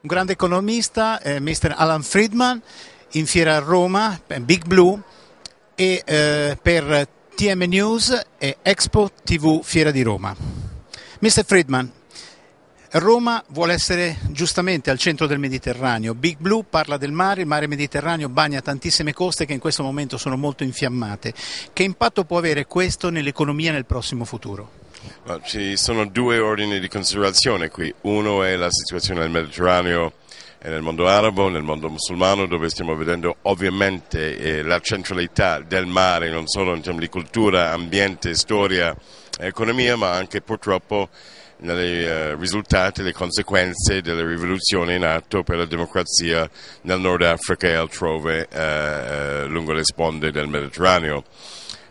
Un grande economista, eh, Mr. Alan Friedman, in fiera a Roma, eh, Big Blue, e eh, per TM News e Expo TV Fiera di Roma. Mr. Friedman, Roma vuole essere giustamente al centro del Mediterraneo. Big Blue parla del mare, il mare Mediterraneo bagna tantissime coste che in questo momento sono molto infiammate. Che impatto può avere questo nell'economia nel prossimo futuro? Ma ci sono due ordini di considerazione qui. Uno è la situazione nel Mediterraneo e nel mondo arabo, nel mondo musulmano, dove stiamo vedendo ovviamente eh, la centralità del mare, non solo in termini di cultura, ambiente, storia, e economia, ma anche purtroppo nei eh, risultati, le conseguenze delle rivoluzioni in atto per la democrazia nel Nord Africa e altrove eh, eh lungo le sponde del Mediterraneo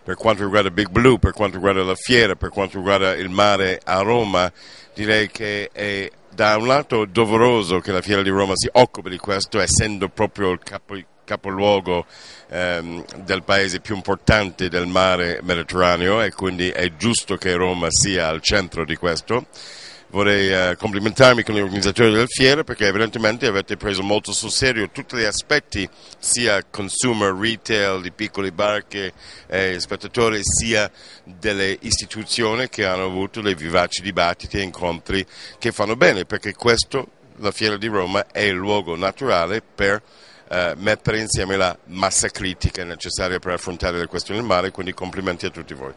per quanto riguarda Big Blue, per quanto riguarda la fiera, per quanto riguarda il mare a Roma, direi che è da un lato doveroso che la fiera di Roma si occupi di questo, essendo proprio il capo, capoluogo ehm, del paese più importante del mare Mediterraneo e quindi è giusto che Roma sia al centro di questo vorrei eh, complimentarmi con gli organizzatori del Fiera perché evidentemente avete preso molto sul serio tutti gli aspetti sia consumer, retail, di piccole barche, eh, spettatori sia delle istituzioni che hanno avuto dei vivaci dibattiti e incontri che fanno bene perché questo, la fiera di Roma, è il luogo naturale per eh, mettere insieme la massa critica necessaria per affrontare le questioni del mare, quindi complimenti a tutti voi.